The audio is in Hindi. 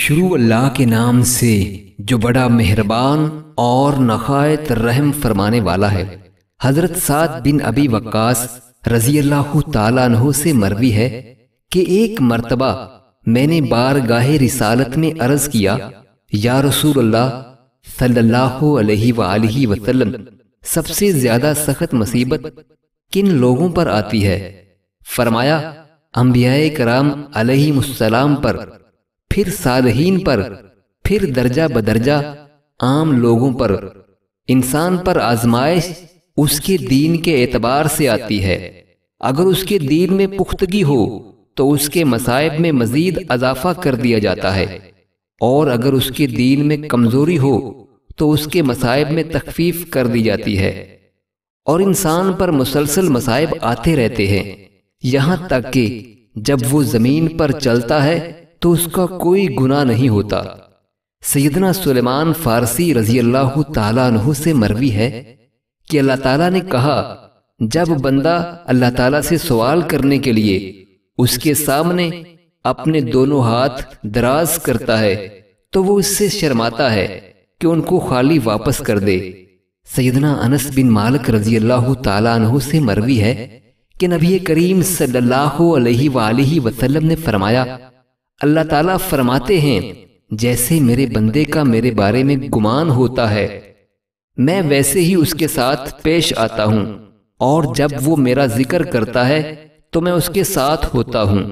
शुरू अल्लाह के नाम से जो बड़ा मेहरबान और नखायत रहम फरमाने वाला है हजरत सात बिन अबी वक्कास रजी अल्लाह तहु से मरवी है कि एक मर्तबा मैंने बार गाहे रिसालत में अर्ज किया या रसूल अल्लाह सल्लल्लाहु अलैहि वसल्लम सबसे ज्यादा सख्त मुसीबत किन लोगों पर आती है फरमाया अम्बिया कराम पर फिर सालहीन पर फिर दर्जा बदर्जा आम लोगों पर इंसान पर आजमाइश उसके दीन के एतबार से आती है अगर उसके दीन में पुख्तगी हो तो उसके मसायब में मजीद अजाफा कर दिया जाता है और अगर उसके दीन में कमजोरी हो तो उसके मसायब में तकफीफ कर दी जाती है और इंसान पर मुसलसल मसायब आते रहते हैं यहां तक कि जब वो ज़मीन पर चलता है तो उसका कोई गुना नहीं होता सैदना सुलेमान फारसी रजी अल्लाह तु से मरवी है कि अल्लाह ताला ने कहा जब बंदा अल्लाह ताला से सवाल करने के लिए उसके सामने अपने दोनों हाथ दराज करता है तो वो उससे शर्माता है कि उनको खाली वापस कर दे सैदना अनस बिन मालिक रजी अल्लाह तु से मरवी है कि नबी करीम सल्लल्लाहु अलैहि वसल्लम ने फरमाया अल्लाह ताला फरमाते हैं जैसे मेरे बंदे का मेरे बारे में गुमान होता है मैं वैसे ही उसके साथ पेश आता हूँ और जब वो मेरा जिक्र करता है तो मैं उसके साथ होता हूँ